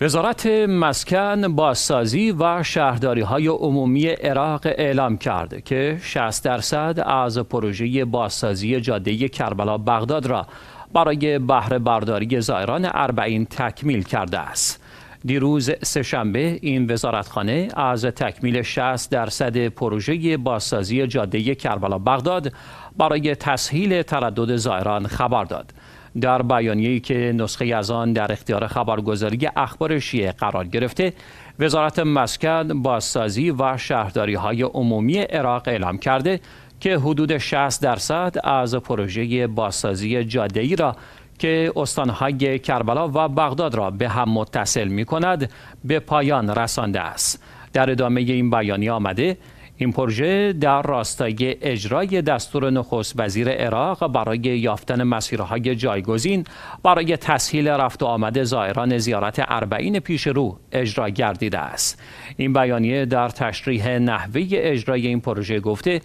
وزارت مسکن بازسازی و شهرداری های عمومی عراق اعلام کرده که 60 درصد از پروژه بازسازی جاده کربلا بغداد را برای بهره برداری زائران اربعین تکمیل کرده است. دیروز سهشنبه این وزارتخانه از تکمیل 60 درصد پروژه بازسازی جاده کربلا بغداد برای تسهیل تردد زائران خبر داد. در بیانیه‌ای که نسخه از آن در اختیار خبرگزاری اخبار شیعه قرار گرفته وزارت مسکن بازسازی و شهرداری های عمومی عراق اعلام کرده که حدود 60 درصد از پروژه بازسازی ای را که استانهای کربلا و بغداد را به هم متصل می کند به پایان رسانده است. در ادامه این بیانیه آمده این پروژه در راستای اجرای دستور نخست وزیر عراق برای یافتن مسیرهای جایگزین برای تسهیل رفت و آمد زائران زیارت اربعین پیش رو اجرا گردیده است این بیانیه در تشریح نحوه اجرای این پروژه گفته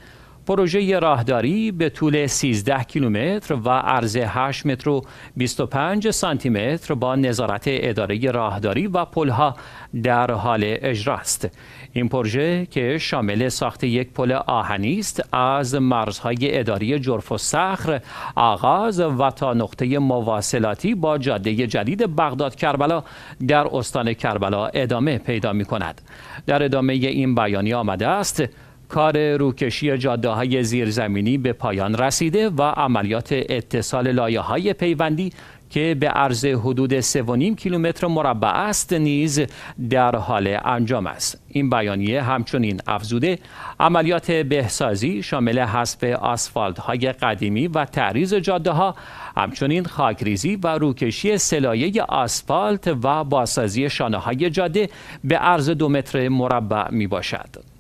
پروژه راهداری به طول 13 کیلومتر و عرض 8 متر و 25 سانتی متر با نظارت اداره راهداری و پلها در حال اجرا است. این پروژه که شامل ساخت یک پل آهنی است از مرزهای اداری جرف و صخر آغاز و تا نقطه مواصلاتی با جاده جدید بغداد کربلا در استان کربلا ادامه پیدا می کند. در ادامه این بیانیه آمده است کار روکشی جاده های زیرزمینی به پایان رسیده و عملیات اتصال لایه های پیوندی که به عرض حدود 3.5 کیلومتر مربع است نیز در حال انجام است این بیانیه همچنین افزوده عملیات بهسازی شامل حذف آسفالت های قدیمی و تعریض جاده ها همچنین خاکریزی و روکشی سلایه آسفالت و بازسازی شانه های جاده به عرض دو متر مربع می باشد